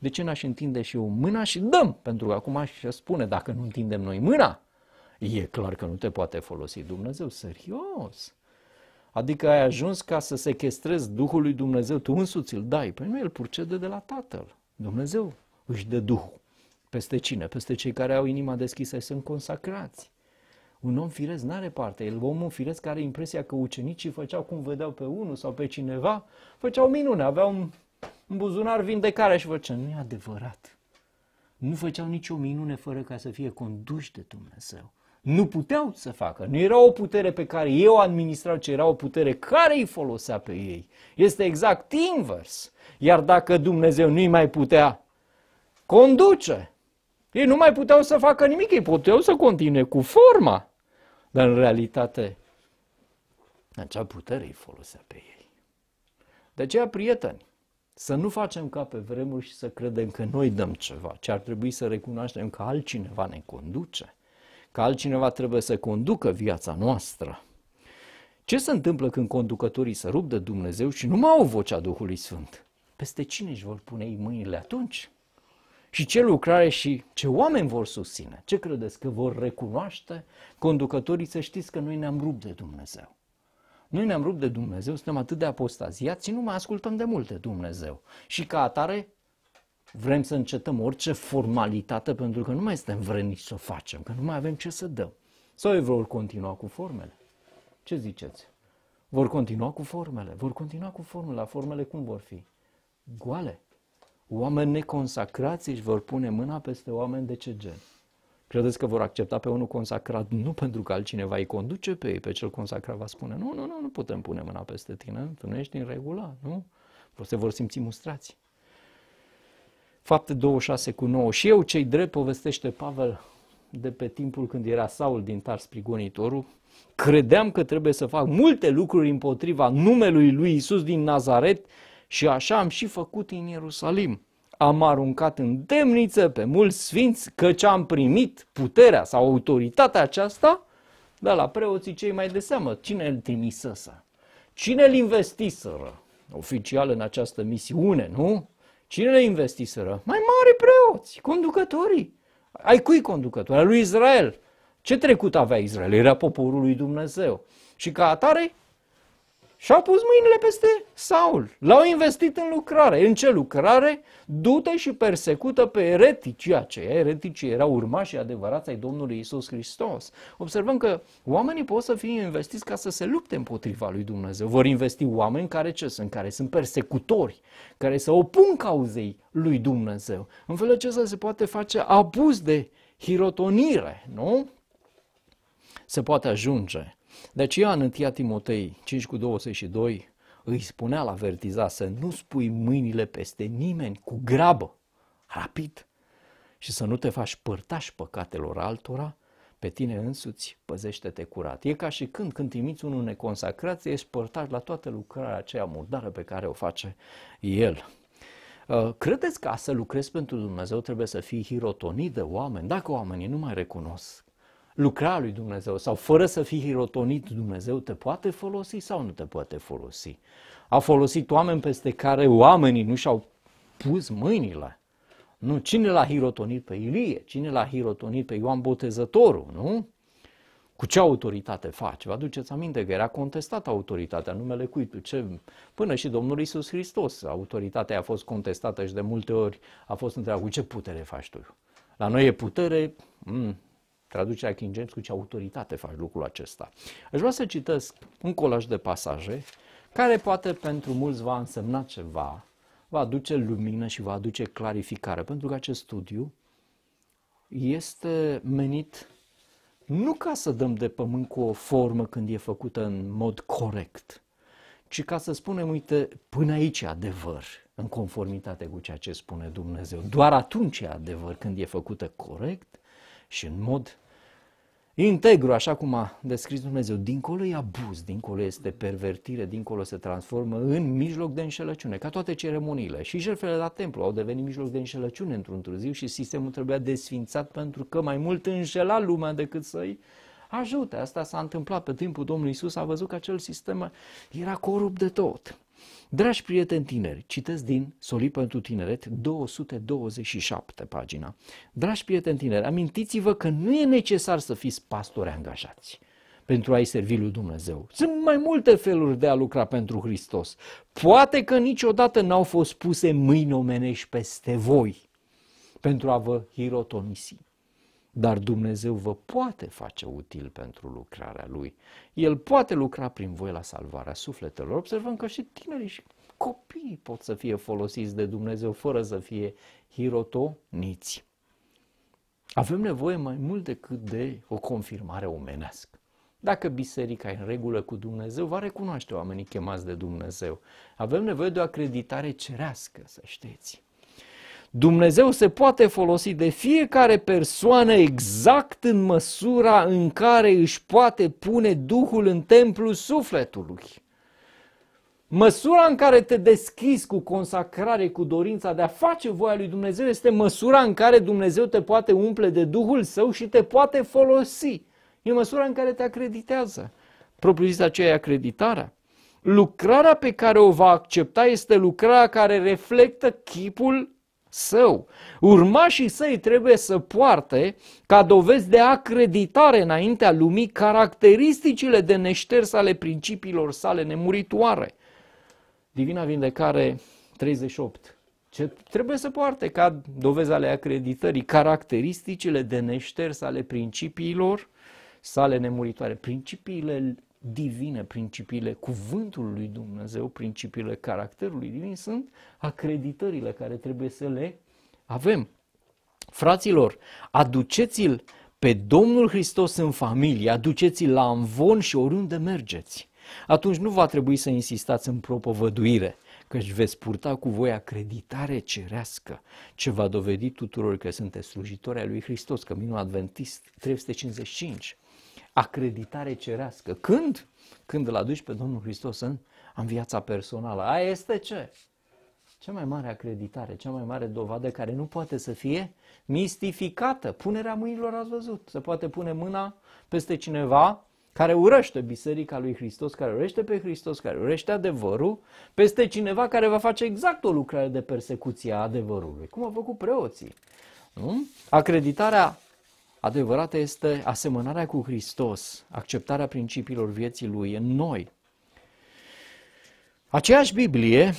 de ce n-aș întinde și eu mâna și dăm? Pentru că acum aș spune, dacă nu întindem noi mâna, e clar că nu te poate folosi Dumnezeu, serios. Adică ai ajuns ca să sechestrezi Duhul lui Dumnezeu, tu însuți îl dai. Păi nu, el purcede de la Tatăl. Dumnezeu își dă Duhul. Peste cine? Peste cei care au inima deschisă și sunt consacrați. Un om firesc n-are parte. El, omul firesc are impresia că ucenicii făceau cum vedeau pe unul sau pe cineva, făceau minune, aveau în buzunar vindecarea și făcea. Nu e adevărat. Nu făceau nicio minune fără ca să fie conduși de Dumnezeu. Nu puteau să facă. Nu era o putere pe care eu administrau, ci era o putere care îi folosea pe ei. Este exact invers. Iar dacă Dumnezeu nu-i mai putea conduce, ei nu mai puteau să facă nimic, ei puteau să continue cu forma. Dar în realitate, acea putere îi folosea pe ei. De aceea, prieteni, să nu facem ca pe vremuri și să credem că noi dăm ceva, ci ar trebui să recunoaștem că altcineva ne conduce, că altcineva trebuie să conducă viața noastră. Ce se întâmplă când conducătorii se rup de Dumnezeu și nu mai au vocea Duhului Sfânt? Peste cine își vor pune ei mâinile atunci? Și ce lucrare și ce oameni vor susține? Ce credeți că vor recunoaște conducătorii să știți că noi ne-am rupt de Dumnezeu? Noi ne-am rupt de Dumnezeu, suntem atât de apostaziați și nu mai ascultăm de mult de Dumnezeu. Și ca atare vrem să încetăm orice formalitate pentru că nu mai suntem vrenici să o facem, că nu mai avem ce să dăm. Sau ei vor continua cu formele? Ce ziceți? Vor continua cu formele. Vor continua cu formele. Formele cum vor fi? Goale. Oameni neconsacrați își vor pune mâna peste oameni de ce gen? Credeți că vor accepta pe unul consacrat nu pentru că altcineva îi conduce pe ei, pe cel consacrat va spune, nu, nu, nu, nu putem pune mâna peste tine, tu nu ești în regulă, nu? Se vor simți mustrați. Fapte 26 cu 9. Și eu cei drept povestește Pavel de pe timpul când era Saul din Tars prigonitorul, credeam că trebuie să fac multe lucruri împotriva numelui lui Isus din Nazaret și așa am și făcut în Ierusalim am aruncat în demniță pe mulți sfinți căci am primit puterea sau autoritatea aceasta de la preoții cei mai de seamă. Cine îl trimisăsă? Cine îl investiseră oficial în această misiune, nu? Cine le investiseră? Mai mari preoți, conducătorii. Ai cui conducători? Al lui Israel. Ce trecut avea Israel? Era poporul lui Dumnezeu. Și ca atare și-au pus mâinile peste Saul. L-au investit în lucrare. În ce lucrare? Dute și persecută pe ereticii aceia. Ereticii erau urmașii adevărați ai Domnului Isus Hristos. Observăm că oamenii pot să fie investiți ca să se lupte împotriva lui Dumnezeu. Vor investi oameni care ce sunt? Care sunt persecutori, care se opun cauzei lui Dumnezeu. În felul acesta se poate face abuz de hirotonire, nu? Se poate ajunge deci Ioan în Tia Timotei 5 cu 22 îi spunea la vertiza să nu spui mâinile peste nimeni cu grabă, rapid, și să nu te faci părtaș păcatelor altora, pe tine însuți păzește-te curat. E ca și când, când trimiți unul neconsacrat, ești părtaș la toată lucrarea aceea murdară pe care o face el. Uh, credeți că să lucrezi pentru Dumnezeu trebuie să fii hirotonit de oameni? Dacă oamenii nu mai recunosc lucra lui Dumnezeu sau fără să fii hirotonit, Dumnezeu te poate folosi sau nu te poate folosi. A folosit oameni peste care oamenii nu și-au pus mâinile. Nu, cine l-a hirotonit pe Ilie? Cine l-a hirotonit pe Ioan Botezătorul, nu? Cu ce autoritate faci? Vă aduceți aminte că era contestată autoritatea, numele cui? Ce? Până și Domnul Isus Hristos, autoritatea a fost contestată și de multe ori a fost întrebat, cu ce putere faci tu? La noi e putere, mm, traducerea King James, cu ce autoritate faci lucrul acesta. Aș vrea să citesc un colaj de pasaje care poate pentru mulți va însemna ceva, va aduce lumină și va aduce clarificare, pentru că acest studiu este menit nu ca să dăm de pământ cu o formă când e făcută în mod corect, ci ca să spunem, uite, până aici e adevăr, în conformitate cu ceea ce spune Dumnezeu. Doar atunci e adevăr când e făcută corect și în mod integru, așa cum a descris Dumnezeu. Dincolo e abuz, dincolo este pervertire, dincolo se transformă în mijloc de înșelăciune, ca toate ceremoniile. Și jertfele la templu au devenit mijloc de înșelăciune într-un târziu și sistemul trebuia desfințat pentru că mai mult înșela lumea decât să-i ajute. Asta s-a întâmplat pe timpul Domnului Isus, a văzut că acel sistem era corupt de tot. Dragi prieteni tineri, citesc din Soli pentru tineret 227 pagina. Dragi prieteni tineri, amintiți-vă că nu e necesar să fiți pastori angajați pentru a-i servi lui Dumnezeu. Sunt mai multe feluri de a lucra pentru Hristos. Poate că niciodată n-au fost puse mâini omenești peste voi pentru a vă hirotonisi. Dar Dumnezeu vă poate face util pentru lucrarea Lui. El poate lucra prin voi la salvarea sufletelor. Observăm că și tinerii și copiii pot să fie folosiți de Dumnezeu fără să fie hirotoniți. Avem nevoie mai mult decât de o confirmare omenească. Dacă biserica e în regulă cu Dumnezeu, va recunoaște oamenii chemați de Dumnezeu. Avem nevoie de o acreditare cerească, să știți. Dumnezeu se poate folosi de fiecare persoană exact în măsura în care își poate pune Duhul în templul sufletului. Măsura în care te deschizi cu consacrare, cu dorința de a face voia lui Dumnezeu, este măsura în care Dumnezeu te poate umple de Duhul Său și te poate folosi. E măsura în care te acreditează. Propriu zis aceea e acreditarea. Lucrarea pe care o va accepta este lucrarea care reflectă chipul său. Urmașii săi trebuie să poarte, ca dovezi de acreditare înaintea lumii, caracteristicile de neșters ale principiilor sale nemuritoare. Divina Vindecare 38. Ce trebuie să poarte ca dovezi ale acreditării caracteristicile de neșters ale principiilor sale nemuritoare. Principiile divine, principiile cuvântului lui Dumnezeu, principiile caracterului divin sunt acreditările care trebuie să le avem. Fraților, aduceți-l pe Domnul Hristos în familie, aduceți-l la amvon și oriunde mergeți. Atunci nu va trebui să insistați în propovăduire, căci veți purta cu voi acreditare cerească, ce va dovedi tuturor că sunteți slujitori ai lui Hristos, Căminul Adventist 355 acreditare cerească. Când? Când îl aduci pe Domnul Hristos în, în viața personală. Aia este ce? Cea mai mare acreditare, cea mai mare dovadă care nu poate să fie mistificată. Punerea mâinilor ați văzut. Se poate pune mâna peste cineva care urăște Biserica lui Hristos, care urăște pe Hristos, care urăște adevărul, peste cineva care va face exact o lucrare de persecuție a adevărului, cum au făcut preoții. Nu? Acreditarea adevărată este asemănarea cu Hristos, acceptarea principiilor vieții Lui în noi. Aceeași Biblie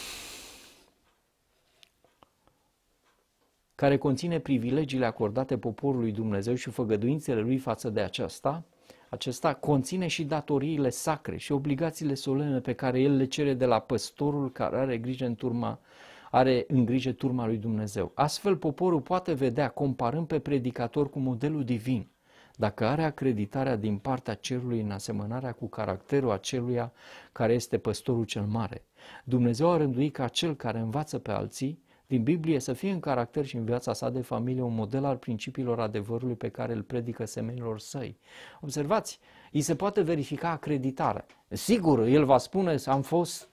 care conține privilegiile acordate poporului Dumnezeu și făgăduințele lui față de aceasta, acesta conține și datoriile sacre și obligațiile solemne pe care el le cere de la păstorul care are grijă în turma are în grijă turma lui Dumnezeu. Astfel, poporul poate vedea, comparând pe predicator cu modelul divin, dacă are acreditarea din partea cerului în asemănarea cu caracterul aceluia care este păstorul cel mare. Dumnezeu a rânduit ca cel care învață pe alții din Biblie să fie în caracter și în viața sa de familie un model al principiilor adevărului pe care îl predică semenilor săi. Observați, îi se poate verifica acreditarea. Sigur, el va spune, am fost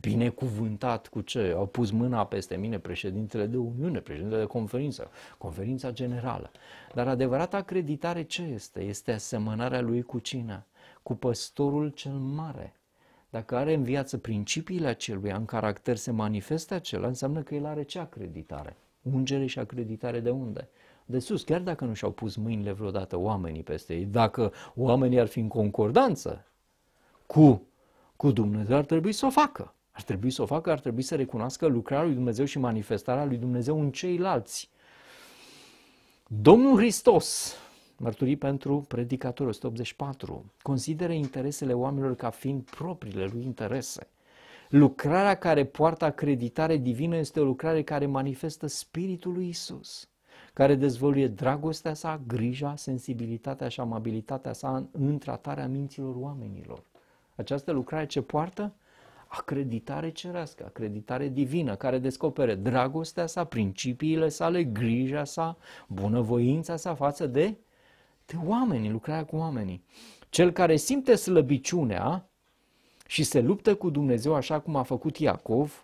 binecuvântat cu ce? Au pus mâna peste mine președintele de Uniune, președintele de conferință, conferința generală. Dar adevărata acreditare ce este? Este asemănarea lui cu cine? Cu păstorul cel mare. Dacă are în viață principiile acelui, în caracter se manifestă acela, înseamnă că el are ce acreditare? Ungere și acreditare de unde? de sus, chiar dacă nu și-au pus mâinile vreodată oamenii peste ei, dacă oamenii ar fi în concordanță cu cu Dumnezeu ar trebui să o facă. Ar trebui să o facă, ar trebui să recunoască lucrarea lui Dumnezeu și manifestarea lui Dumnezeu în ceilalți. Domnul Hristos, mărturii pentru predicatorul 184, consideră interesele oamenilor ca fiind propriile lui interese. Lucrarea care poartă acreditare divină este o lucrare care manifestă Spiritul lui Isus, care dezvăluie dragostea sa, grija, sensibilitatea și amabilitatea sa în, tratarea minților oamenilor. Această lucrare ce poartă? Acreditare cerească, acreditare divină, care descopere dragostea sa, principiile sale, grija sa, bunăvoința sa față de, de oameni, lucrarea cu oamenii. Cel care simte slăbiciunea și se luptă cu Dumnezeu așa cum a făcut Iacov,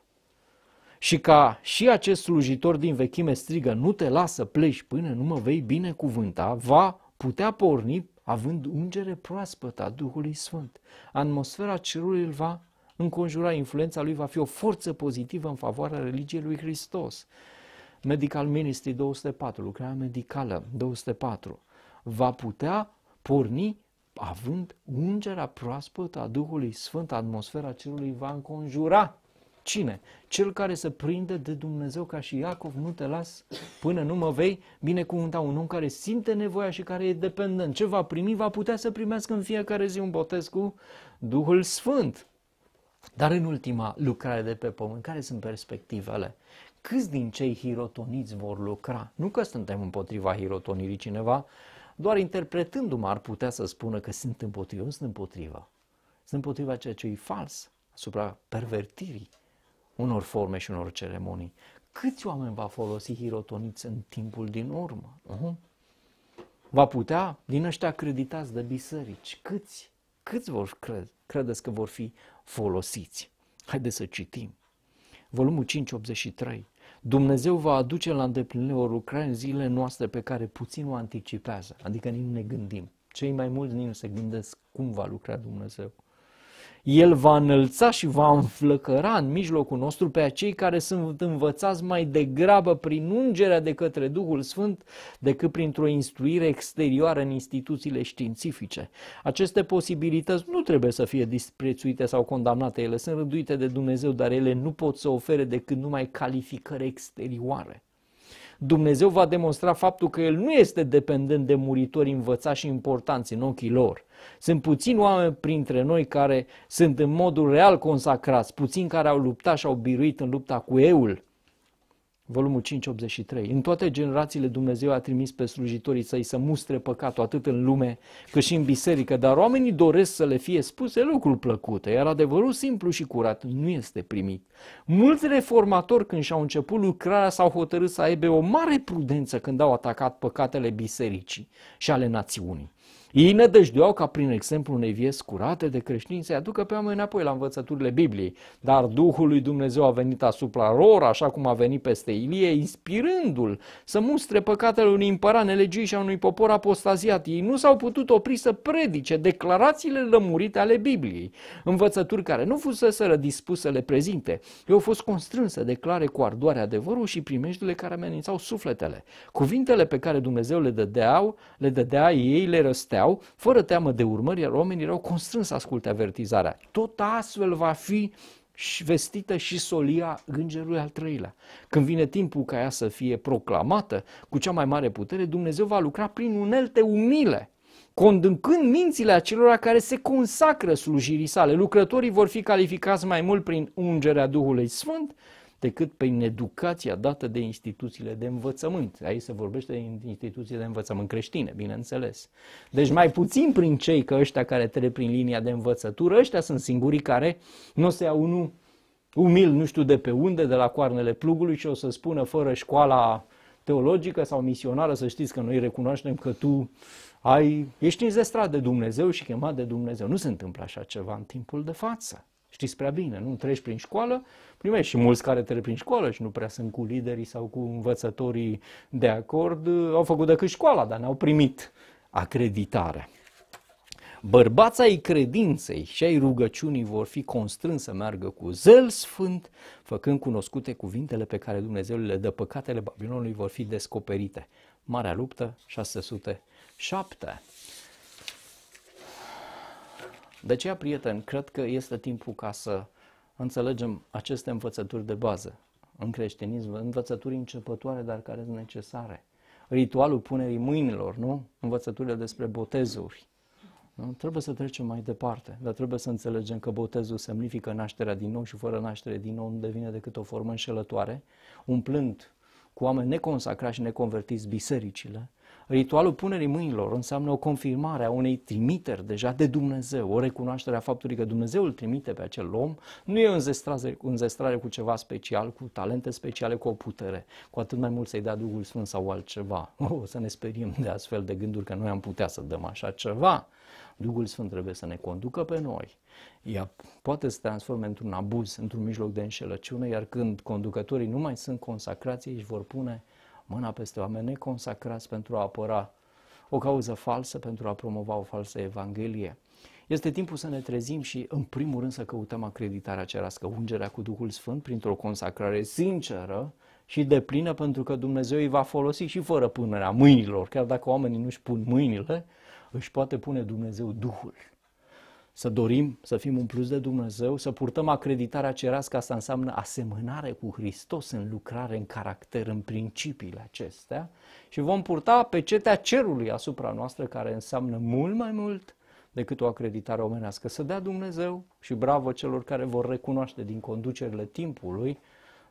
și ca și acest slujitor din vechime strigă, nu te lasă pleci până nu mă vei binecuvânta, va putea porni având ungere proaspătă a Duhului Sfânt. Atmosfera cerului îl va înconjura, influența lui va fi o forță pozitivă în favoarea religiei lui Hristos. Medical Ministry 204, lucrarea medicală 204, va putea porni având ungerea proaspătă a Duhului Sfânt, atmosfera cerului va înconjura Cine? Cel care se prinde de Dumnezeu ca și Iacov, nu te las până nu mă vei binecuvânta. Da, un om care simte nevoia și care e dependent. Ce va primi? Va putea să primească în fiecare zi un botez cu Duhul Sfânt. Dar în ultima lucrare de pe pământ, care sunt perspectivele? Câți din cei hirotoniți vor lucra? Nu că suntem împotriva hirotonirii cineva, doar interpretându-mă ar putea să spună că sunt împotriva. Eu nu sunt împotriva. Sunt împotriva ceea ce e fals, asupra pervertirii unor forme și unor ceremonii. Câți oameni va folosi hirotoniți în timpul din urmă? Uh-huh. Va putea, din ăștia acreditați de biserici, câți, câți vor cred, credeți că vor fi folosiți? Haideți să citim. Volumul 583. Dumnezeu va aduce la îndeplinire o lucrare în zilele noastre pe care puțin o anticipează, adică nici nu ne gândim. Cei mai mulți nici nu se gândesc cum va lucra Dumnezeu. El va înălța și va înflăcăra în mijlocul nostru pe acei care sunt învățați mai degrabă prin ungerea de către Duhul Sfânt decât printr-o instruire exterioară în instituțiile științifice. Aceste posibilități nu trebuie să fie disprețuite sau condamnate, ele sunt rânduite de Dumnezeu, dar ele nu pot să ofere decât numai calificări exterioare. Dumnezeu va demonstra faptul că El nu este dependent de muritori învățați și importanți în ochii lor. Sunt puțini oameni printre noi care sunt în modul real consacrați, puțini care au luptat și au biruit în lupta cu eul, volumul 583. În toate generațiile Dumnezeu a trimis pe slujitorii săi să mustre păcatul atât în lume cât și în biserică, dar oamenii doresc să le fie spuse lucruri plăcute, iar adevărul simplu și curat nu este primit. Mulți reformatori când și-au început lucrarea s-au hotărât să aibă o mare prudență când au atacat păcatele bisericii și ale națiunii. Ei nădăjduiau ca prin exemplu unei vieți curate de creștini să-i aducă pe oameni înapoi la învățăturile Bibliei. Dar Duhul lui Dumnezeu a venit asupra lor, așa cum a venit peste Ilie, inspirându-l să mustre păcatele unui împărat nelegii și a unui popor apostaziat. Ei nu s-au putut opri să predice declarațiile lămurite ale Bibliei, învățături care nu fuseseră dispuse să le prezinte. Eu au fost constrâns să declare cu ardoare adevărul și primejdurile care amenințau sufletele. Cuvintele pe care Dumnezeu le dădeau, le dădea ei, le răstea spuneau, fără teamă de urmări, iar oamenii erau constrâns să asculte avertizarea. Tot astfel va fi și vestită și solia îngerului al treilea. Când vine timpul ca ea să fie proclamată cu cea mai mare putere, Dumnezeu va lucra prin unelte umile, condâncând mințile acelora care se consacră slujirii sale. Lucrătorii vor fi calificați mai mult prin ungerea Duhului Sfânt, decât prin educația dată de instituțiile de învățământ. Aici se vorbește de instituții de învățământ creștine, bineînțeles. Deci mai puțin prin cei că ăștia care trec prin linia de învățătură, ăștia sunt singurii care nu se iau unul umil nu știu de pe unde, de la coarnele plugului și o să spună fără școala teologică sau misionară, să știți că noi recunoaștem că tu ai, ești înzestrat de Dumnezeu și chemat de Dumnezeu. Nu se întâmplă așa ceva în timpul de față. Știți prea bine, nu? Treci prin școală, primești și mulți care trec prin școală și nu prea sunt cu liderii sau cu învățătorii de acord, uh, au făcut decât școala, dar n-au primit acreditare. Bărbața ai credinței și ai rugăciunii vor fi constrâns să meargă cu zel sfânt, făcând cunoscute cuvintele pe care Dumnezeu le dă. Păcatele Babilonului vor fi descoperite. Marea luptă, 607. De aceea, prieten, cred că este timpul ca să înțelegem aceste învățături de bază în creștinism, învățături începătoare, dar care sunt necesare. Ritualul punerii mâinilor, nu? Învățăturile despre botezuri. Nu? Trebuie să trecem mai departe, dar trebuie să înțelegem că botezul semnifică nașterea din nou și fără naștere din nou nu devine decât o formă înșelătoare, umplând cu oameni neconsacrați și neconvertiți bisericile, Ritualul punerii mâinilor înseamnă o confirmare a unei trimiteri deja de Dumnezeu, o recunoaștere a faptului că Dumnezeu îl trimite pe acel om, nu e o înzestrare, înzestrare cu ceva special, cu talente speciale, cu o putere, cu atât mai mult să-i dea Duhul Sfânt sau altceva. O, să ne speriem de astfel de gânduri că noi am putea să dăm așa ceva. Duhul Sfânt trebuie să ne conducă pe noi. Ea poate să se transforme într-un abuz, într-un mijloc de înșelăciune, iar când conducătorii nu mai sunt consacrați, ei își vor pune mâna peste oameni neconsacrați pentru a apăra o cauză falsă, pentru a promova o falsă evanghelie. Este timpul să ne trezim și, în primul rând, să căutăm acreditarea cerească, ungerea cu Duhul Sfânt, printr-o consacrare sinceră și deplină, pentru că Dumnezeu îi va folosi și fără punerea mâinilor. Chiar dacă oamenii nu-și pun mâinile, își poate pune Dumnezeu Duhul să dorim să fim umpluți de Dumnezeu, să purtăm acreditarea cerească, asta înseamnă asemănare cu Hristos în lucrare, în caracter, în principiile acestea și vom purta pe cerului asupra noastră, care înseamnă mult mai mult decât o acreditare omenească. Să dea Dumnezeu și bravo celor care vor recunoaște din conducerile timpului,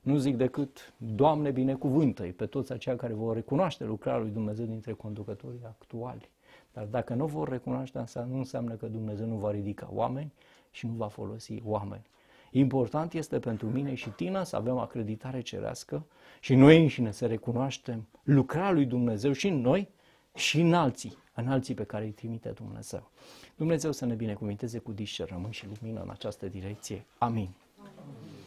nu zic decât, Doamne binecuvântă pe toți aceia care vor recunoaște lucrarea lui Dumnezeu dintre conducătorii actuali. Dar dacă nu vor recunoaște asta, nu înseamnă că Dumnezeu nu va ridica oameni și nu va folosi oameni. Important este pentru mine și tine să avem acreditare cerească și noi înșine să recunoaștem lucrarea lui Dumnezeu și în noi și în alții, în alții pe care îi trimite Dumnezeu. Dumnezeu să ne binecuvinteze cu discernământ și lumină în această direcție. Amin. Amin.